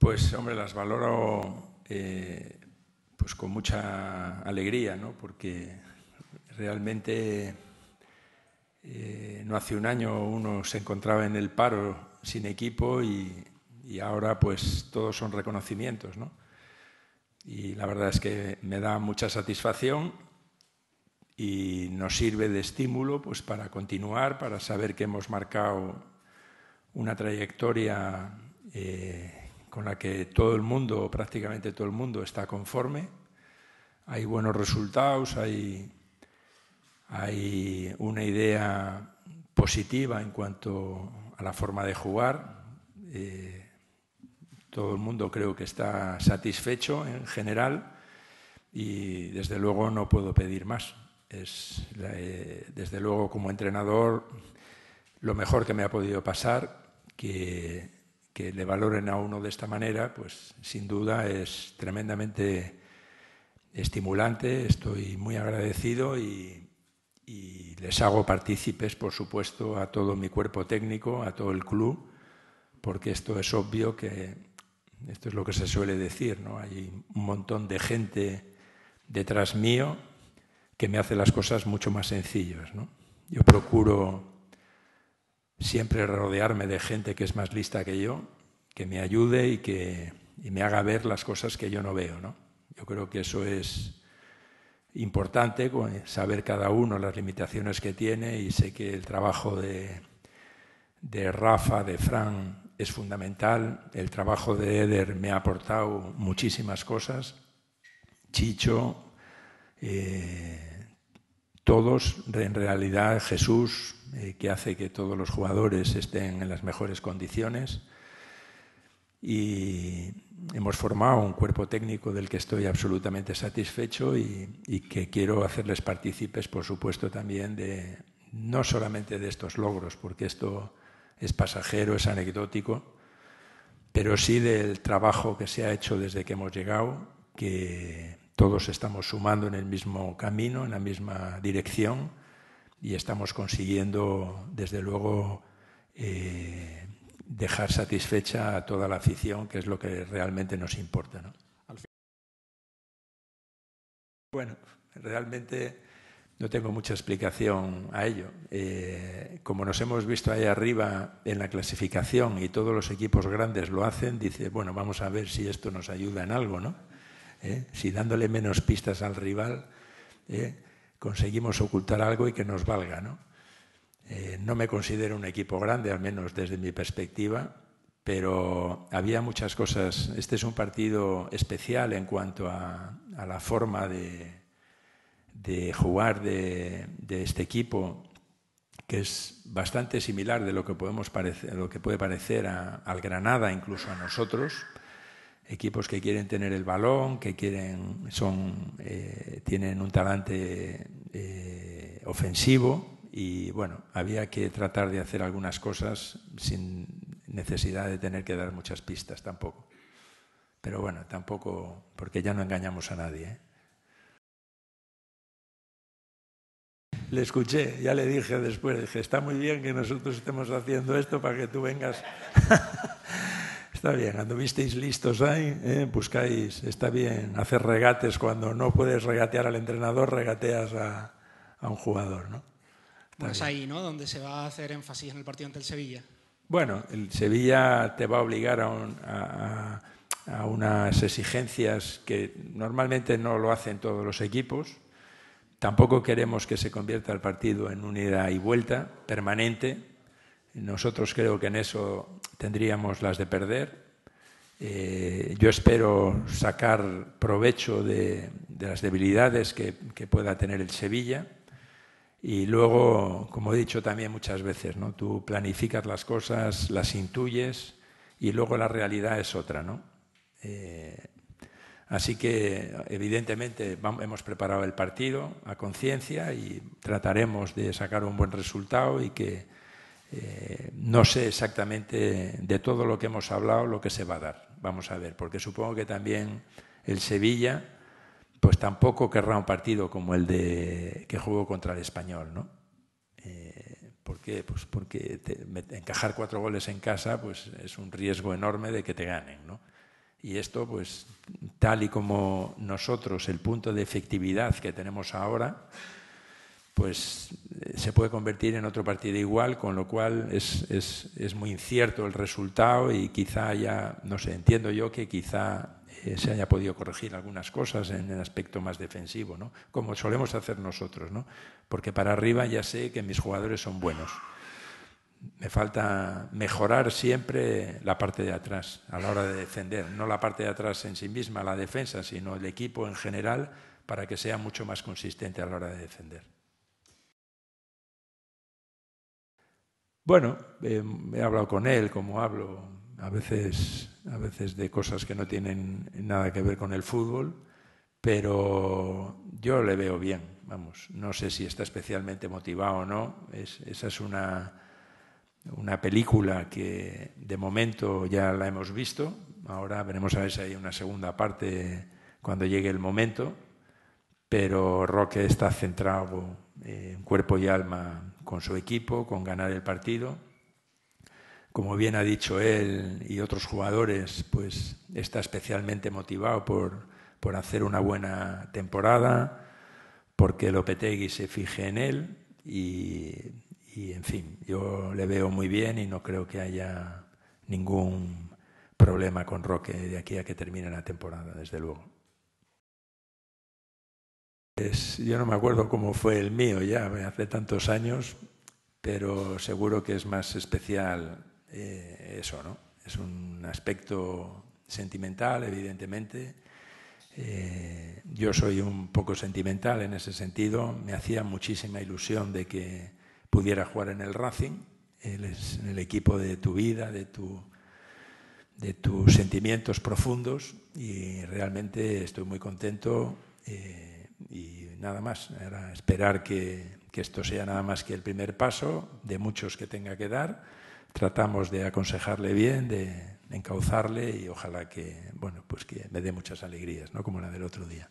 Pues, hombre, las valoro eh, pues con mucha alegría, ¿no? Porque realmente eh, no hace un año uno se encontraba en el paro sin equipo y, ahora pues todos son reconocimientos, ¿no? Y la verdad es que me da mucha satisfacción y nos sirve de estímulo pues para continuar, para saber que hemos marcado una trayectoria eh, con la que todo el mundo, prácticamente todo el mundo, está conforme. Hay buenos resultados, hay, una idea positiva en cuanto a la forma de jugar. Eh, todo el mundo creo que está satisfecho en general y desde luego no puedo pedir más. Es eh, desde luego como entrenador lo mejor que me ha podido pasar que que le valoren a uno de esta manera, pues sin duda es tremendamente estimulante, estoy muy agradecido y, les hago partícipes, por supuesto, a todo mi cuerpo técnico, a todo el club, porque esto es obvio que esto es lo que se suele decir, ¿no? Hay un montón de gente detrás mío que me hace las cosas mucho más sencillas, ¿no? Yo procuro siempre rodearme de gente que es más lista que yo, que me ayude y que y me haga ver las cosas que yo no veo. ¿no? Yo creo que eso es importante, saber cada uno las limitaciones que tiene y sé que el trabajo de, de Rafa, de Fran, es fundamental. El trabajo de Eder me ha aportado muchísimas cosas. Chicho, eh, todos, en realidad Jesús, eh, que hace que todos los jugadores estén en las mejores condiciones. Y hemos formado un cuerpo técnico del que estoy absolutamente satisfecho y, y que quiero hacerles partícipes, por supuesto, también de no solamente de estos logros, porque esto es pasajero, es anecdótico, pero sí del trabajo que se ha hecho desde que hemos llegado, que todos estamos sumando en el mismo camino, en la misma dirección y estamos consiguiendo, desde luego, eh, dejar satisfecha a toda la afición, que es lo que realmente nos importa. Bueno, realmente no tengo mucha explicación a ello. Eh, como nos hemos visto ahí arriba en la clasificación y todos los equipos grandes lo hacen, dice, bueno, vamos a ver si esto nos ayuda en algo, ¿no? ¿eh? si dándole menos pistas al rival ¿eh? conseguimos ocultar algo y que nos valga. Eh, ¿no? me considero un equipo grande, al menos desde mi perspectiva, pero había muchas cosas. Este es un partido especial en cuanto a, la forma de, jugar de, este equipo, que es bastante similar de lo que, puede parecer al Granada, incluso a nosotros equipos que quieren tener el balón, que quieren, son, eh, tienen un talante eh, ofensivo y bueno, había que tratar de hacer algunas cosas sin necesidad de tener que dar muchas pistas tampoco. Pero bueno, tampoco, porque ya no engañamos a nadie. ¿eh? Le escuché, ya le dije después, dije, está muy bien que nosotros estemos haciendo esto para que tú vengas. Está bien, visteis listos ahí, eh, buscáis, está bien hacer regates cuando no puedes regatear al entrenador, regateas a, un jugador, ¿no? pues ahí, ¿no? Donde se va a hacer énfasis en el partido ante el Sevilla. Bueno, el Sevilla te va a obligar a, a, a unas exigencias que normalmente no lo hacen todos los equipos. Tampoco queremos que se convierta el partido en un ida y vuelta permanente, nosotros creo que en eso tendríamos las de perder. Eh, yo espero sacar provecho de, de las debilidades que, que, pueda tener el Sevilla. Y luego, como he dicho también muchas veces, ¿no? tú planificas las cosas, las intuyes y luego la realidad es otra. ¿no? Eh, así que, evidentemente, hemos preparado el partido a conciencia y trataremos de sacar un buen resultado y que eh, no sé exactamente de todo lo que hemos hablado lo que se va a dar. Vamos a ver, porque supongo que también el Sevilla, pues tampoco querrá un partido como el de que jugó contra el Español, ¿no? Eh, ¿Por qué? Pues porque encajar cuatro goles en casa, pues es un riesgo enorme de que te ganen, ¿no? Y esto, pues, tal y como nosotros, el punto de efectividad que tenemos ahora, pues eh, se puede convertir en otro partido igual, con lo cual es, es, muy incierto el resultado y quizá haya, no sé, entiendo yo que quizá eh, se haya podido corregir algunas cosas en el aspecto más defensivo, ¿no? como solemos hacer nosotros, ¿no? porque para arriba ya sé que mis jugadores son buenos. Me falta mejorar siempre la parte de atrás a la hora de defender, no la parte de atrás en sí misma, la defensa, sino el equipo en general, para que sea mucho más consistente a la hora de defender. Bueno, em, he hablado con él, como hablo a veces, a veces de cosas que no tienen nada que ver con el fútbol, pero yo le veo bien, vamos, no sé si está especialmente motivado o no, esa es una, una película que de momento ya la hemos visto, ahora veremos a ver si hay una segunda parte cuando llegue el momento, pero Roque está centrado eh, en cuerpo y alma con su equipo, con ganar el partido. Como bien ha dicho él y otros jugadores, pues está especialmente motivado por, por hacer una buena temporada, porque Lopetegui se fije en él y, y, en fin, yo le veo muy bien y no creo que haya ningún problema con Roque de aquí a que termine la temporada, desde luego yo no me acuerdo cómo fue el mío ya, hace tantos años, pero seguro que es más especial eh, eso, ¿no? Es un aspecto sentimental, evidentemente. Eh, yo soy un poco sentimental en ese sentido. Me hacía muchísima ilusión de que pudiera jugar en el Racing, Él es en el equipo de tu vida, de tu de tus sentimientos profundos y realmente estoy muy contento. Eh, y nada más, era esperar que, que esto sea nada más que el primer paso de muchos que tenga que dar. Tratamos de aconsejarle bien, de encauzarle y ojalá que, bueno, pues que me dé muchas alegrías, ¿no? Como la del otro día.